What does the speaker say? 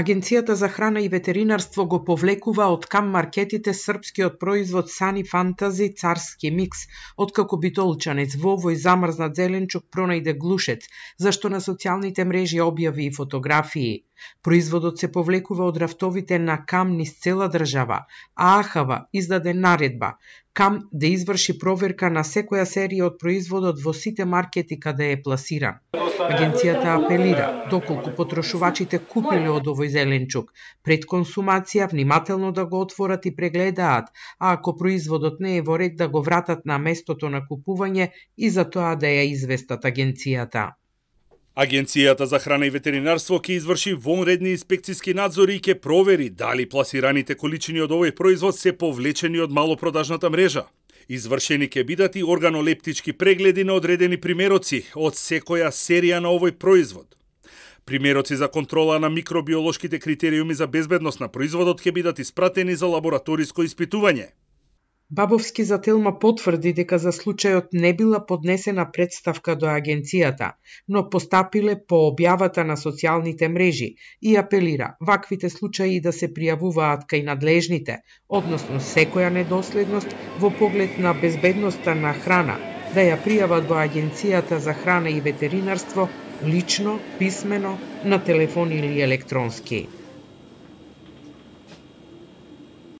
Агенцијата за храна и ветеринарство го повлекува од кам маркетите српскиот производ Сани Фантази Царски микс, откако битолчанец во овој замрзнат зеленчук пронајде глушец, зашто на социјалните мрежи објави и фотографии. Производот се повлекува од рафтовите на камни с цела држава, а Ахава издаде наредба кам да изврши проверка на секоја серија од производот во сите маркети каде е пласиран. Агенцијата апелира, доколку потрошувачите купиле од овој зеленчук, пред консумација внимателно да го отворат и прегледаат, а ако производот не е во ред да го вратат на местото на купување и за тоа да ја известат агенцијата. Агенцијата за храна и ветеринарство ќе изврши вонредни инспекцијски надзори и ќе провери дали пласираните количини од овој производ се повлечени од малопродажната мрежа. Извршени ќе бидат и органолептички прегледи на одредени примероци од секоја серија на овој производ. Примероци за контрола на микробиолошките критериуми за безбедност на производот ќе бидат испратени за лабораториско испитување. Бабовски за Телма потврди дека за случајот не била поднесена представка до агенцијата, но постапиле по објавата на социјалните мрежи и апелира ваквите случаи да се пријавуваат кај надлежните, односно секоја недоследност во поглед на безбедноста на храна, да ја пријават до агенцијата за храна и ветеринарство лично, писмено, на телефон или електронски.